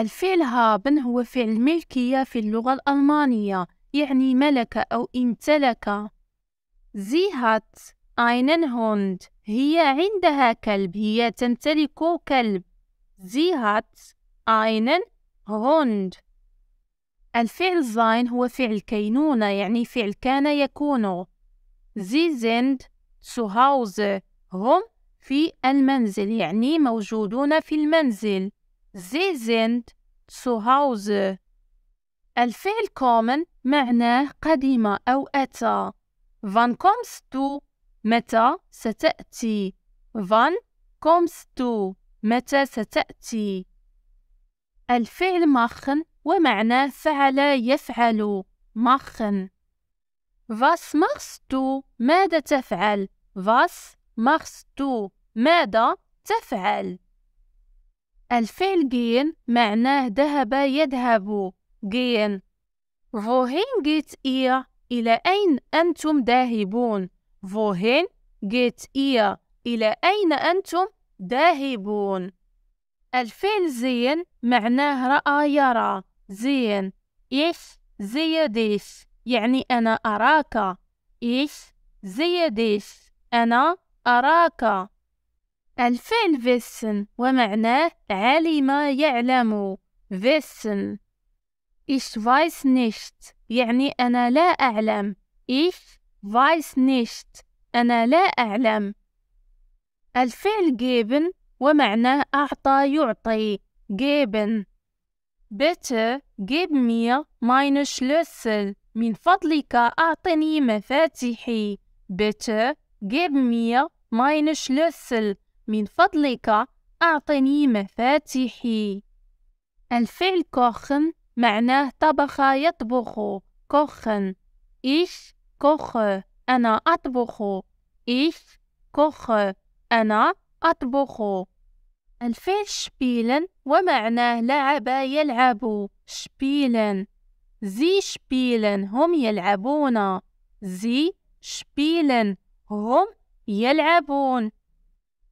الفعل هابن هو فعل ملكية في اللغة الألمانية يعني ملك أو امتلك زي هات اينن هوند هي عندها كلب. هي تمتلك كلب. زي هات اينن هوند الفعل sein هو فعل كينونة يعني فعل كان يكون. زي sind zu هم في المنزل يعني موجودون في المنزل. Sie sind zu Hause. الفعل kommen معناه قدم أو أتى. Wann kommst du? متى ستأتي؟ Wann kommst du? متى ستأتي؟ الفعل machen ومعناه فعل يفعل machen. Was machst du? ماذا تفعل؟ Was machst du? ماذا تفعل؟ الفعل جين معناه ذهب يذهب جين فوهين جيت إيا إلى أين أنتم ذاهبون فوهين جيت إيا إلى أين أنتم ذاهبون الفعل زين معناه رأى يرى زين إيش زيديش يعني أنا أراك إيش زيديش أنا أراك الفعل wissen ومعناه علم يعلم wissen ich weiß nicht يعني أنا لا أعلم ich weiß nicht أنا لا أعلم الفعل geben ومعناه أعطى يعطي geben bitte gib mir meine Schlüssel من فضلك أعطني مفاتحي bitte gib mir meine Schlüssel من فضلك أعطني مفاتيحي الفعل كوخن معناه طبخ يطبخ كوخن إيش كوخ أنا أطبخ إيش كوخ أنا أطبخ الفعل شبيلن ومعناه لعب يلعب شبيلن زي شبيلن هم يلعبون زي شبيلن هم يلعبون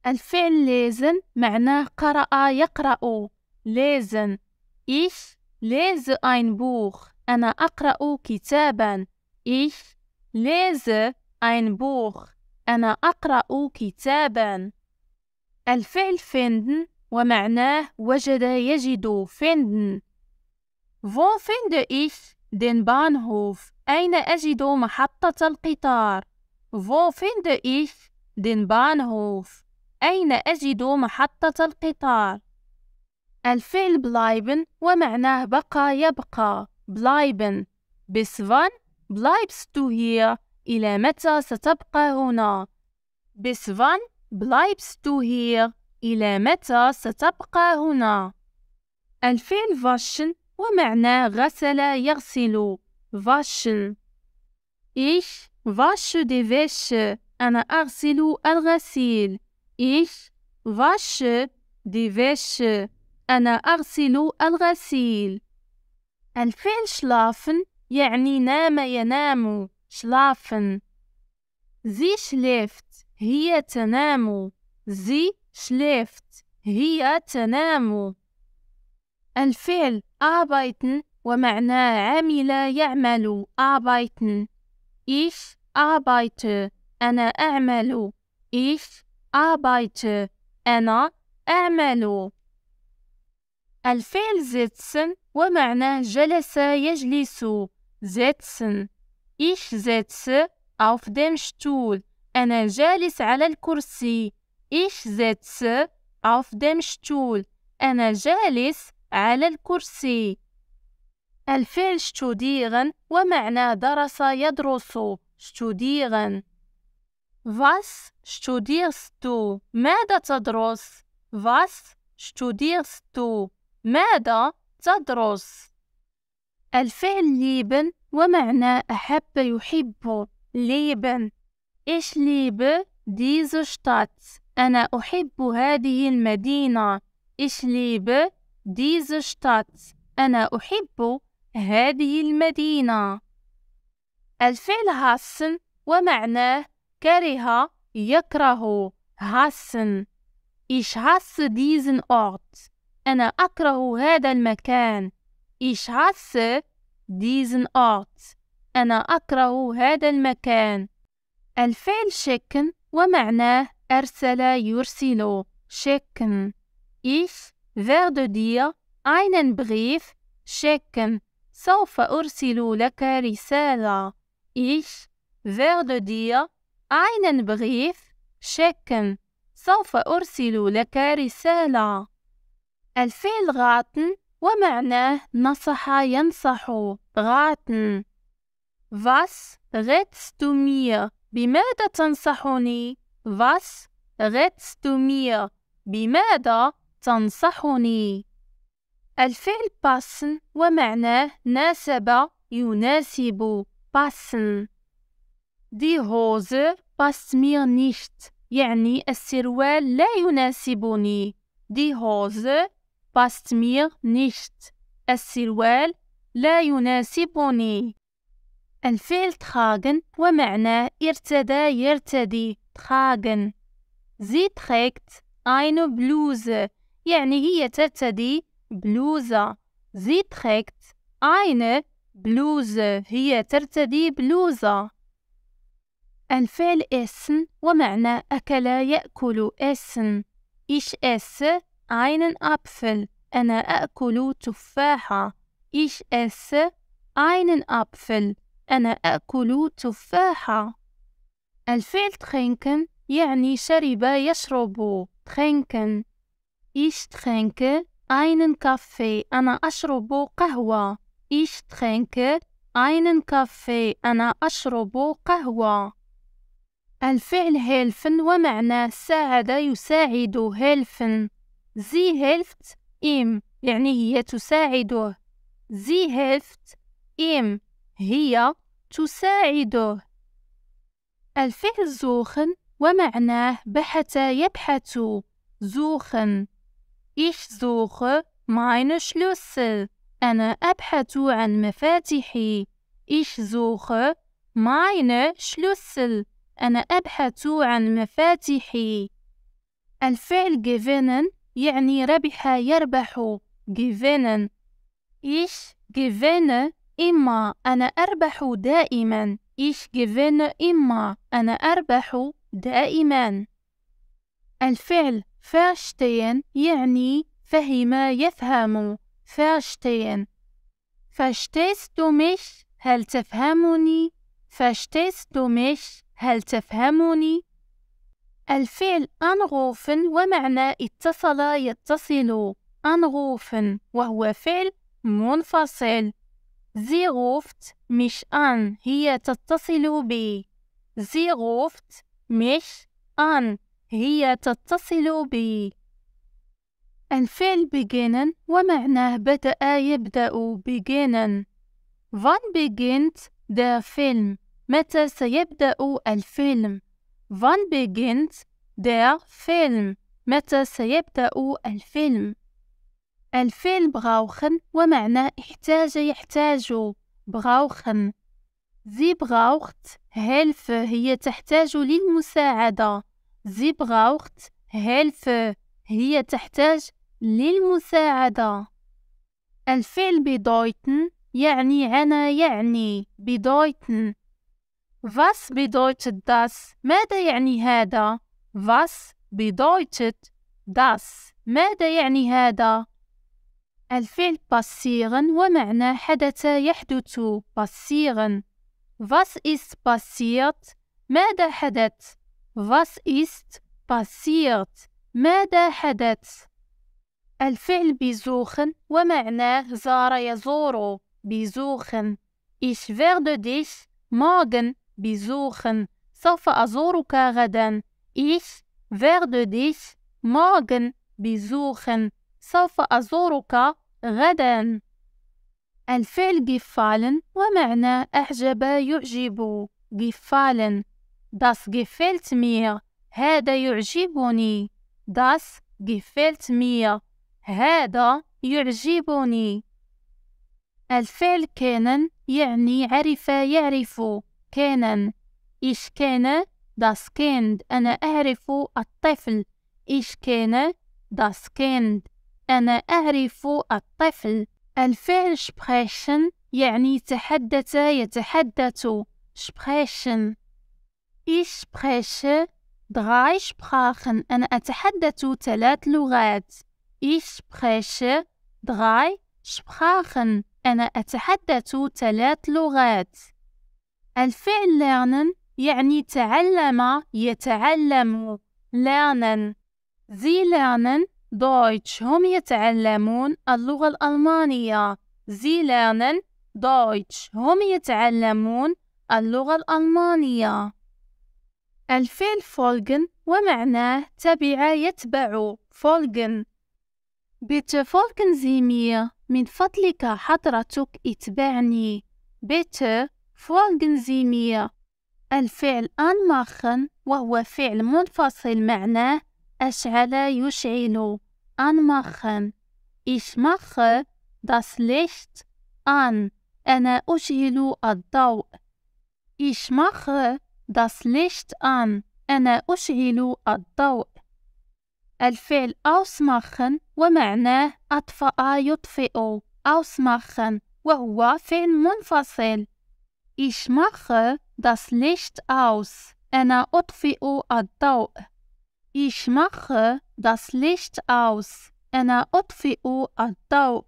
الفعل ليزن معناه قرأ يقرأ ليزن إيش ليز أين بوخ أنا أقرأ كتابا إيش ليز أين بوخ أنا أقرأ كتابا الفعل فندن ومعناه وجد يجد فندن Wo finde ich den Bahnhof? أين أجد محطة القطار؟ Wo finde ich den Bahnhof? أين أجد محطة القطار؟ الفعل بلايبن ومعناه بقى يبقى بلايبن bis wann bleibst هي إلى متى ستبقى هنا bis wann bleibst هي إلى متى ستبقى هنا الفعل فاشن ومعناه غسل يغسل فاشن إيش فاشو دي فيش أنا أغسل الغسيل Ich wasche die Wäsche. أنا أغسل الغسيل. الفعل schlafen يعني نام ينام schlafen. Sie schläft هي تنام. Sie schläft هي تنام. الفعل arbeiten ومعنى عمل يعمل arbeiten. Ich arbeite أنا أعمل. Ich arbeite أنا أعمل الفعل sitzen ومعناه جلس يجلس sitzen ich sitze auf dem Stuhl أنا جالس على الكرسي ich sitze auf dem Stuhl أنا جالس على الكرسي الفعل studieren ومعناه درس يدرس studieren Was studierst du? ماذا تدرس؟ Was studierst du? ماذا تدرس؟ الفعل lieben ومعنى أحب يحب lieben إيش liebe diese Stadt أنا أحب هذه المدينة إيش liebe diese Stadt أنا أحب هذه المدينة الفعل hassen ومعناه كره يكره هاسن Ich hasse diesen Ort. أنا أكره هذا المكان. Ich hasse diesen Ort. أنا أكره هذا المكان. الفعل شكن ومعناه أرسل يرسل شكن. Ich werde dir einen Brief شكن سوف أرسل لك رسالة. Ich werde dir أين البغيث؟ شكن سوف أرسل لك رسالة الفعل غاتن ومعناه نصح ينصح غاتن Was rätst du mir? بماذا تنصحني؟ Was rätst du mir? بماذا تنصحني؟ الفعل passen ومعناه ناسب يناسب passen دي هوزه باست مير نيشت يعني السروال لا يناسبني دي هوزه باست مير نيشت السروال لا يناسبني الفعل تخاغن ومعناه ارتدى يرتدي تخاغن زي تخيكت اينو بلوزه يعني هي ترتدي بلوزة زي تخيكت اينو بلوزه هي ترتدي بلوزة الفعل اس ومعنى أكل يأكل اس Ich esse einen Apfel. أنا أأكل تفاحة. Ich esse einen Apfel. أنا أأكل تفاحة. الفعل trinken يعني شرب يشرب. trinken. Ich trinke einen Kaffee. أنا أشرب قهوة. Ich trinke einen Kaffee. أنا أشرب قهوة. الفعل هيلفن ومعناه ساعد يساعد هيلفن زي هيلفت إم يعني هي تساعده زي هيلفت إم هي تساعده الفعل زوخن ومعناه بحث يبحث زوخن إيش زوخ ماين شلوسل أنا أبحث عن مفاتحي. إيش زوخ ماين شلوسل أنا أبحث عن مفاتيحي الفعل gewinnen يعني ربح يربح given إيش gewinne إما أنا أربح دائما إيش gewinne إما أنا أربح دائما الفعل verstehen يعني فهم يفهم verstehen verstehst du هل تفهمني verstehst du هل تفهمني؟ الفعل أنغوفن ومعنى اتصل يتصل أنغوفن وهو فعل منفصل زي غوفت مش أن هي تتصل بي زي غوفت مش أن هي تتصل بي الفعل beginnen ومعناه بدأ يبدأ beginnen فان beginnt der Film? متى سيبدأ الفيلم؟ Wann beginnt der Film? متى سيبدأ الفيلم؟ الفيلم brauchen ومعنى احتاج يحتاج brauchen Sie braucht Hilfe هي تحتاج للمساعدة Sie braucht Hilfe هي تحتاج للمساعدة الفيلم bedeuten يعني أنا يعني bedeuten Was bedeutet das? ماذا يعني هذا؟ Was bedeutet das? ماذا يعني هذا؟ الفعل passieren ومعنى حدث يحدث passieren Was ist passiert؟ ماذا حدث؟ Was ist passiert؟ ماذا حدث؟ الفعل besuchen ومعناه زار يزور besuchen. Ich werde dich morgen besuchen. سوف أزورك غدا. Ich werde dich morgen besuchen. سوف أزورك غدا. الفعل gefallen ومعنى أعجب يعجب. gefallen. Das gefällt mir. هذا يعجبني. Das gefällt mir. هذا يعجبني. الفعل kennen يعني عرف يعرف كانن إيش كان داس كيند أنا أعرف الطفل إيش كان داس كيند أنا أعرف الطفل الفعل sprechen يعني تحدث يتحدث sprechen إيش spreche دغاي Sprachen أنا أتحدث ثلاث لغات إيش spreche دغاي Sprachen أنا أتحدث ثلاث لغات الفعل lernen يعني تعلم يتعلم لانن زي لانن Deutsch هم يتعلمون اللغة الألمانية زي لانن Deutsch هم يتعلمون اللغة الألمانية الفعل folgen ومعناه تبع يتبع folgen Bitte folgen Sie mir من فضلك حضرتك اتبعني Bitte فرانكنزيمية الفعل أنماخن وهو فعل منفصل معناه أشعل يشعل أنماخن Ich داس ليشت أن أنا أشعل الضوء. Ich داس ليشت أن أنا أشعل الضوء. الفعل أوسماخن ومعناه أطفأ يطفئ أوسماخن وهو فعل منفصل Ich mache das Licht aus. أنا أطفئ الضوء. Ich mache das Licht aus. أنا أطفئ الضوء.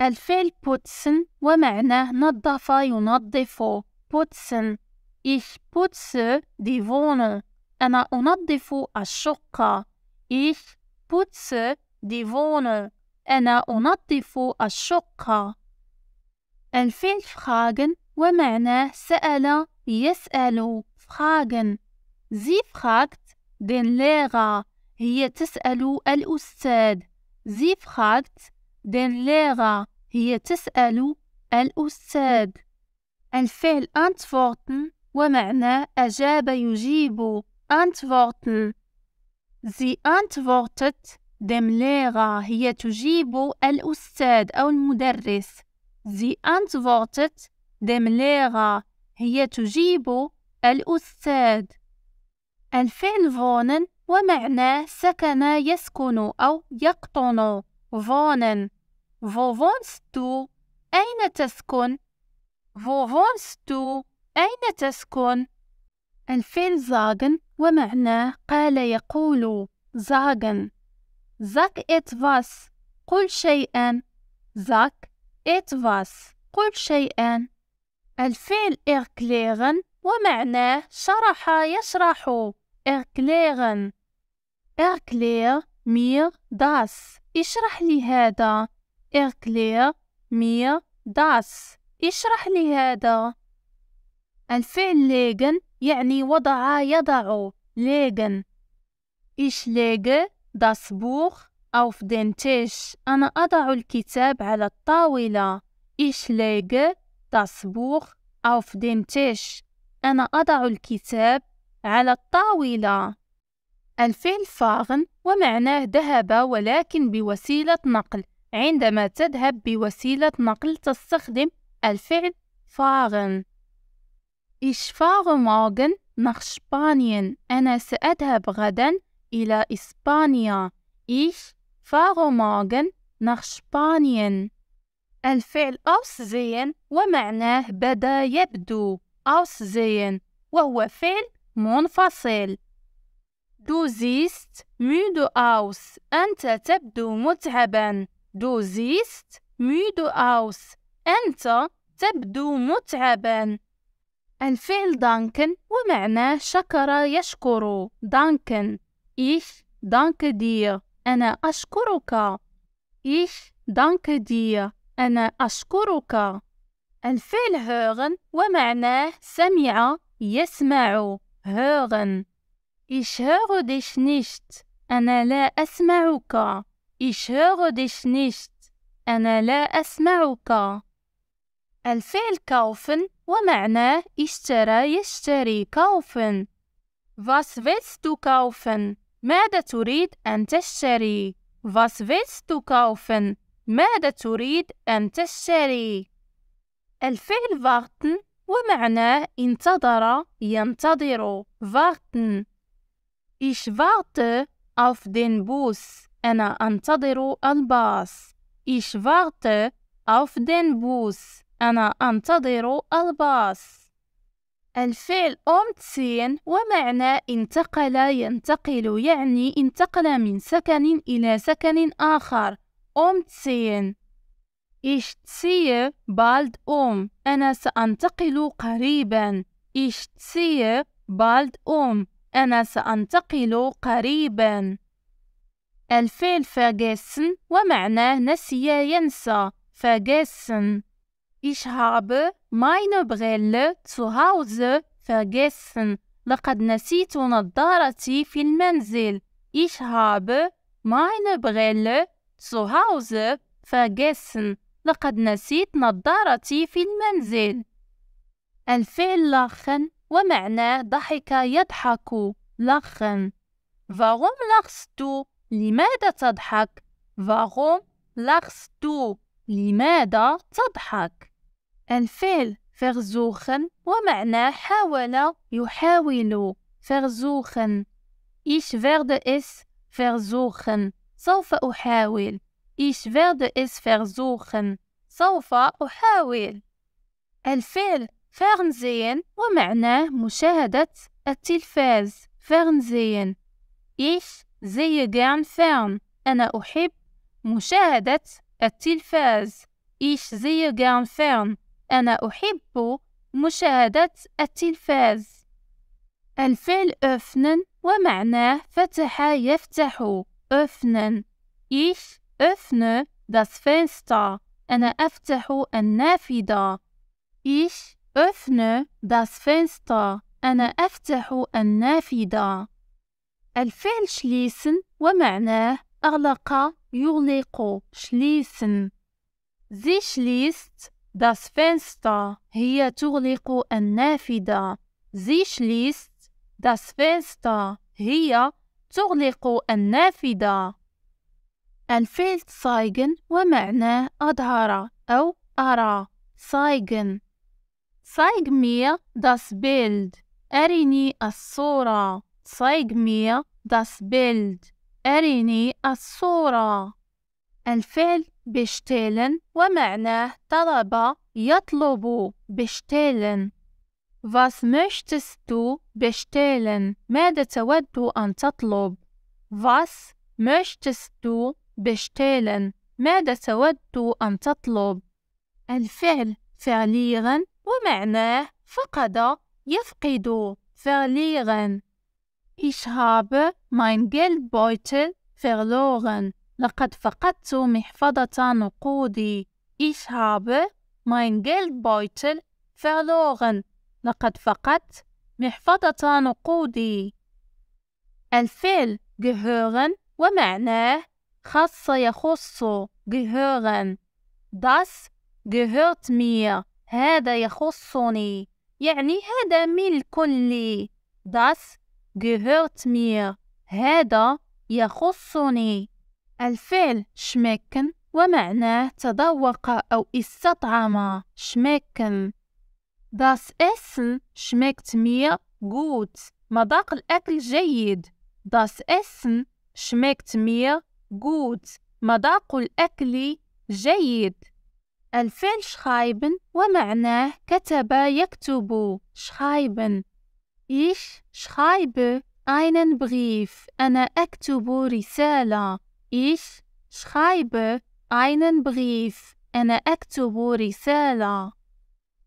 الفعل putzen ومعناه نظف ينظف putzen. Ich putze die Wohnung. أنا أنظف الشقة. Ich putze die Wohnung. أنا أنظف الشقة. الفعل fragen ومعناه سأل يسأل فراغن زي فراغت den Lehrer هي تسأل الأستاذ زي فراغت den Lehrer هي تسأل الأستاذ الفعل أنتفورتن ومعناه أجاب يجيب أنتفورتن Sie antwortet dem Lehrer هي تجيب الأستاذ أو المدرس Sie antwortet dem هي تجيب الأستاذ. الفعل فونن ومعناه سكن يسكن أو يقطن فونن فوفونستو أين تسكن؟ فوفونستو أين تسكن؟ الفعل زاغن ومعناه قال يقول زاك إت فاس قل شيئا إت فاس قل شيئا الفعل إغكليغن ومعناه شرح يشرح إغكليغن إغكليغ مير داس اشرح لي هذا إغكليغ مير داس اشرح لي هذا الفعل ليغن يعني وضع يضع ليغن إيش ليغ داس بوخ أو في دينتيش أنا أضع الكتاب على الطاولة إيش ليغ قطع صبوغ أو فدنتش أنا أضع الكتاب على الطاولة الفعل فاغن ومعناه ذهب ولكن بوسيلة نقل عندما تذهب بوسيلة نقل تستخدم الفعل فاغن Ich fahre morgen nach Spanien. أنا سأذهب غدا إلى إسبانيا. Ich fahre morgen nach Spanien. الفعل أوس زين ومعناه بدا يبدو أوس زين وهو فعل منفصل دو زيست ميدو أوس أنت تبدو متعبا. دو زيست ميدو أوس أنت تبدو متعبا. الفعل دانكن ومعناه شكر يشكر. دانكن. إيش دانك دير أنا أشكرك. إيش دانك دير أنا أشكرك الفعل هوغن ومعناه سمع يسمع هوغن إيش ديش نشت أنا لا أسمعك إيش ديش نشت أنا لا أسمعك الفعل كوفن ومعناه اشترى يشتري كوفن Was willst du kaufen? ماذا تريد أن تشتري؟ Was willst du kaufen? ماذا تريد أن تشتري؟ الفعل warten ومعناه انتظر ينتظر warten Ich warte auf den Bus أنا أنتظر الباص Ich warte auf den Bus أنا أنتظر الباص الفعل umziehen ومعنى انتقل ينتقل يعني انتقل من سكن إلى سكن آخر umziehen. Ich ziehe bald um. أنا سأنتقل قريبا. Ich ziehe bald um. أنا سأنتقل قريبا. الفعل vergessen ومعناه نسي ينسى. Vergessen. Ich habe meine Brille zu Hause vergessen. لقد نسيت نظارتي في المنزل. Ich habe meine Brille zu Hause vergessen. لقد نسيت نظارتي في المنزل. الفعل لخن ومعناه ضحك يضحك لخن. فاغوم lachst لماذا تضحك؟ فاغوم lachst لماذا تضحك؟ الفعل فرزوخن ومعناه حاول يحاول فرزوخن إيش فرد إس فرزوخن سوف أحاول إيش werde إس versuchen سوف أحاول الفعل فرنزين ومعناه مشاهدة التلفاز فرنزين إيش زي gern فرن أنا أحب مشاهدة التلفاز إيش زي gern فرن أنا أحب مشاهدة التلفاز الفعل أفنن ومعناه فتح يفتح öffnen. Ich öffne das Fenster. أنا أفتح النافذة. Ich öffne das Fenster. أنا أفتح النافذة. الفعل schließen ومعناه أغلق يغلق schließen. Sie schließt das Fenster. هي تغلق النافذة. Sie schließt das Fenster. هي تغلق النافذة الفعل zeigen ومعناه أظهر أو أرى zeigen zeig ميا داس بيلد أرني الصورة zeig ميا داس بيلد أرني الصورة الفعل بشتيلن ومعناه طلب يطلب بشتيلن Was möchtest du bestellen? ماذا تود أن تطلب؟ Was möchtest du bestellen? ماذا تود أن تطلب؟ الفعل verlieren ومعناه فقد يفقد verlieren Ich habe mein Geldbeutel verloren. لقد فقدت محفظة نقودي. Ich habe mein Geldbeutel verloren. لقد فقدت محفظة نقودي الفعل gehören ومعناه خاص يخص gehören das gehört mir هذا يخصني يعني هذا ملك لي das gehört mir هذا يخصني الفعل schmecken ومعناه تذوق أو استطعم schmecken Das Essen schmeckt mir gut. مذاق الأكل جيد. Das Essen schmeckt mir gut. مذاق الأكل جيد. الفعل schreiben ومعناه كتب يكتب schreiben. Ich schreibe einen Brief. أنا أكتب رسالة. Ich schreibe einen Brief. أنا أكتب رسالة.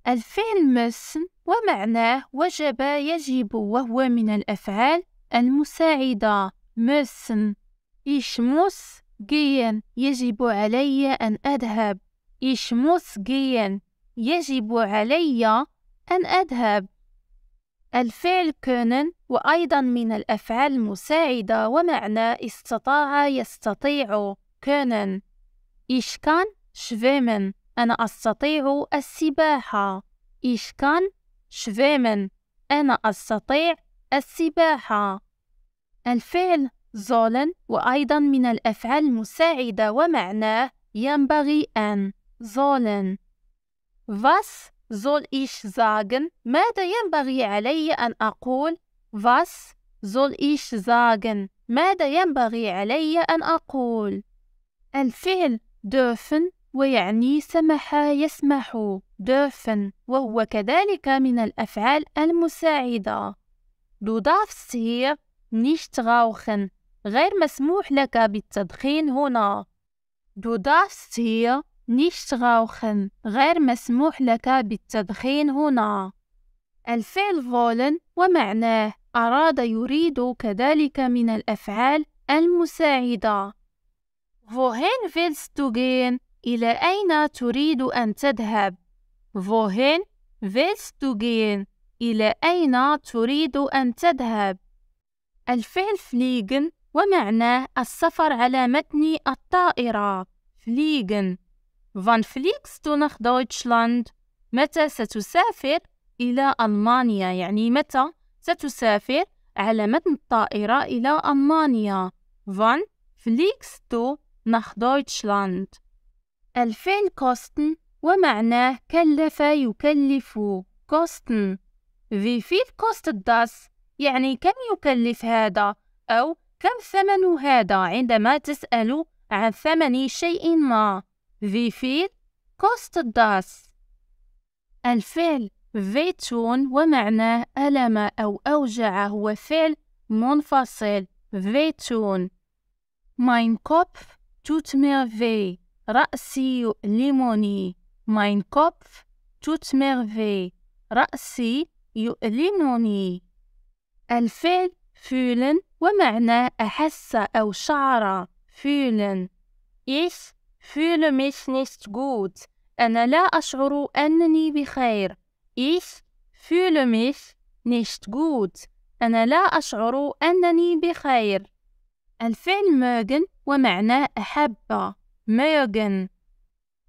الفعل مس ومعناه وجب يجب وهو من الأفعال المساعدة مس يشمس جين يجب علي أن أذهب يشمس جين يجب علي أن أذهب الفعل كونن وأيضا من الأفعال المساعدة ومعنى استطاع يستطيع كونن إيش كان شفيمن أنا أستطيع السباحة. إيش كان شفيمن أنا أستطيع السباحة. الفعل زولن وأيضا من الأفعال المساعدة ومعناه ينبغي أن زولن Was soll ich sagen? ماذا ينبغي علي أن أقول؟ Was soll ich sagen؟ ماذا ينبغي علي أن أقول؟ الفعل دوفن ويعني سمح يسمح دوفن وهو كذلك من الأفعال المساعدة Du darfst نيشت غاوخن غير مسموح لك بالتدخين هنا. Du darfst نيشت غاوخن غير مسموح لك بالتدخين هنا. الفعل فولن ومعناه أراد يريد كذلك من الأفعال المساعدة. Wohin willst du gehen؟ إلى أين تريد أن تذهب؟ Wohin willst du gehen? إلى أين تريد أن تذهب؟ الفعل فليجن ومعناه السفر على متن الطائرة فليجن Wann fliegst du nach Deutschland? متى ستسافر إلى ألمانيا؟ يعني متى ستسافر على متن الطائرة إلى ألمانيا؟ Wann fliegst du nach Deutschland? الفعل kosten ومعناه كلف يكلف kosten في فيل kostet das؟ يعني كم يكلف هذا أو كم ثمن هذا عندما تسأل عن ثمن شيء ما في فيل kostet das؟ الفعل فيتون ومعناه ألم أو أوجع هو فعل منفصل فيتون Mein Kopf tut mir في رأسي يؤلمني ماين Kopf توت ميرفي رأسي يؤلمني الفعل فولن ومعنى أحس أو شعر فولن ich فول mich نيست جود أنا لا أشعر أنني بخير ich فول mich نيست جود أنا لا أشعر أنني بخير الفعل mögen ومعنى أحب mögen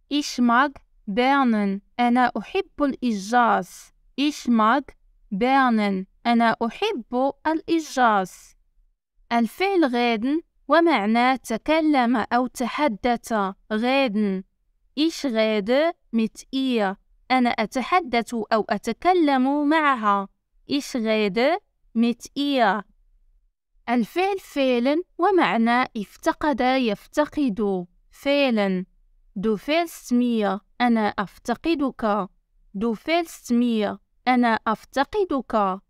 Ich mag Bernen أنا أحب الإجاز Ich mag Bernen أنا أحب الإجاز الفعل غادن ومعناه تكلم أو تحدث غادن Ich rede mit ihr أنا أتحدث أو أتكلم معها Ich rede mit ihr الفعل فعل ومعنى افتقد يفتقد فعلا دو فعل ستمية أنا أفتقدك دو فعل ستمية أنا أفتقدك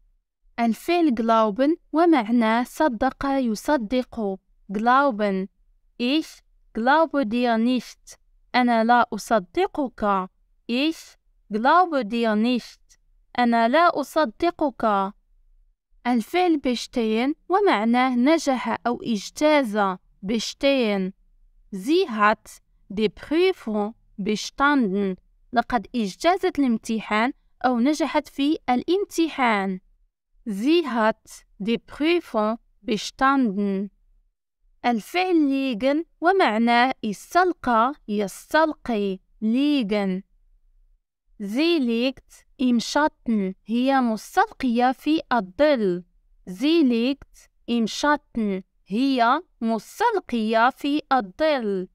الفعل غلاوبن ومعناه صدق يصدق غلاوبن إيش غلاوب dir نيشت أنا لا أصدقك إيش غلاوب dir نيشت أنا لا أصدقك الفعل بشتين ومعناه نجح أو اجتاز بشتين Sie hat die Prüfung bestanden. لقد اجتازت الامتحان أو نجحت في الامتحان. Sie hat die Prüfung bestanden. الفعل liegen ومعناه استلقى يستلقي liegen. Sie liegt im Schatten. هي مستلقية في الظل. Sie liegt im Schatten. هي مستلقية في الظل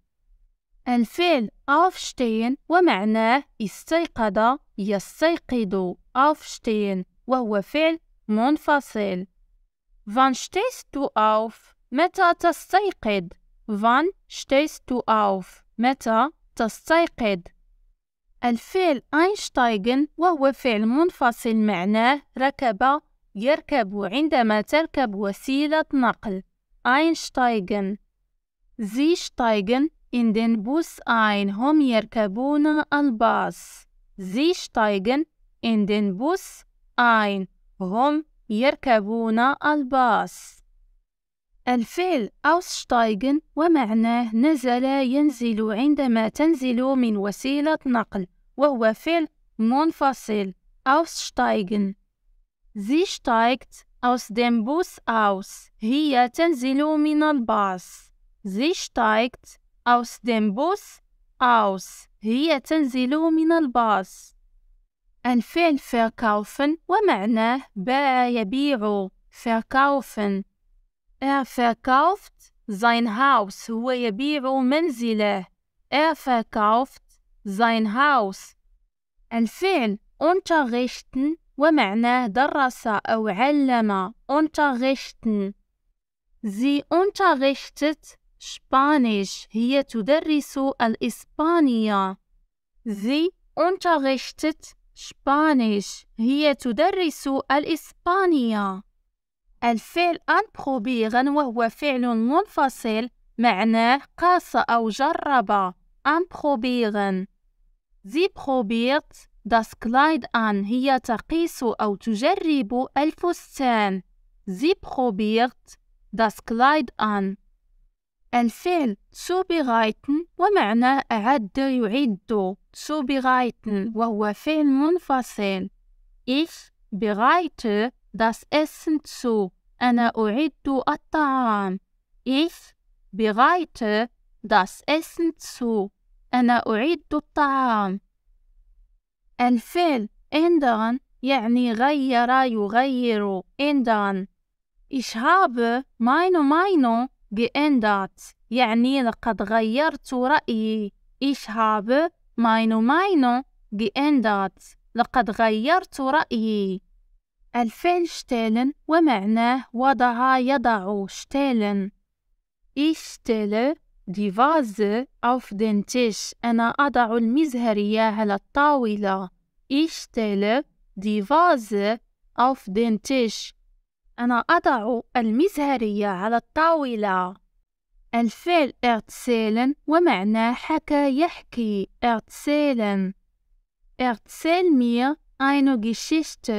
الفعل أوفشتين ومعناه استيقظ يستيقظ أوفشتين وهو فعل منفصل فان شتيست du متى تستيقظ؟ فان شتيست du متى تستيقظ؟ الفعل einsteigen وهو فعل منفصل معناه ركب يركب عندما تركب وسيلة نقل einsteigen. Sie steigen in den Bus ein. هم يركبون الباص. Sie steigen in den Bus ein. هم يركبون الباص. الفعل aussteigen ومعناه نزل ينزل عندما تنزل من وسيلة نقل وهو فعل منفصل aussteigen. Sie steigt aus dem Bus aus. Hier تنزل من الباص. Sie steigt aus dem Bus aus. هي تنزل من الباص. Ein Fehl verkaufen ومعناه باع verkaufen. Er verkauft sein Haus هو يبيع Er verkauft sein Haus. Ein Fehl unterrichten ومعناه درس أو علم unterrichten زي unterrichtet Spanisch هي تدرس الإسبانية زي unterrichtet Spanisch هي تدرس الإسبانية الفعل أنبروبيغن وهو فعل منفصل معناه قاس أو جرب أنبروبيغن Sie probiert Das Kleid an هي تقيس أو تجرب الفستان. Sie probiert das Kleid an. الفعل zubereiten ومعنى أعد يعد zubereiten وهو فعل منفصل. Ich bereite das Essen zu. أنا أعد الطعام. Ich bereite das Essen zu. أنا أعد الطعام. الفعل ändern يعني غير يغير ändern Ich habe meine Meinung geändert يعني لقد غيرت رأيي Ich habe meine Meinung geändert لقد غيرت رأيي الفعل stellen ومعناه وضع يضع stellen Ich stelle دي فاز أوف دين تيش أنا أضع المزهرية على الطاولة إيش تيل دي فاز أوف دين تيش أنا أضع المزهرية على الطاولة الفعل ارتسيلن ومعنى حكى يحكي ارتسيلن ارتسيل مير اينو جيشيشت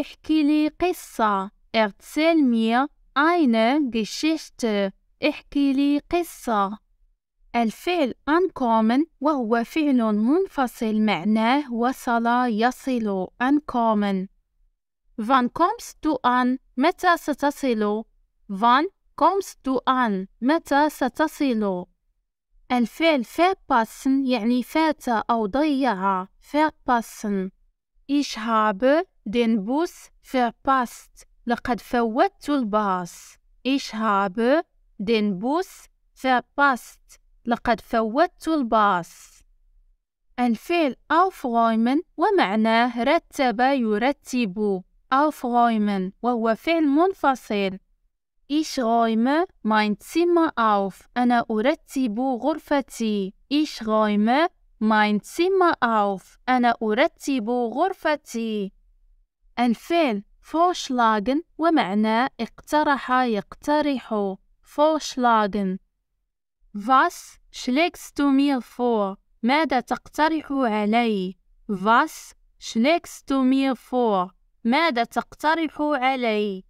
احكي لي قصة ارتسيل مير اينو جيشيشت احكي لي قصه الفعل uncommon وهو فعل منفصل معناه وصل يصل uncommon van comes to an متى ستصل van comes to an متى ستصل الفعل verpassen يعني فات أو ضيع verpassen Ich habe den Bus verpasst لقد فوتت الباص Ich habe den Bus verpasst لقد فوتت الباص الفعل aufräumen ومعناه رتب يرتب aufräumen وهو فعل منفصل Ich räume mein Zimmer auf. أنا أرتب غرفتي. Ich räume mein Zimmer auf. أنا أرتب غرفتي. الفعل vorschlagen ومعناه اقترح يقترح. vorschlagen Was schlägst du mir vor? ماذا تقترح علي؟ Was schlägst du mir vor؟ ماذا تقترح علي؟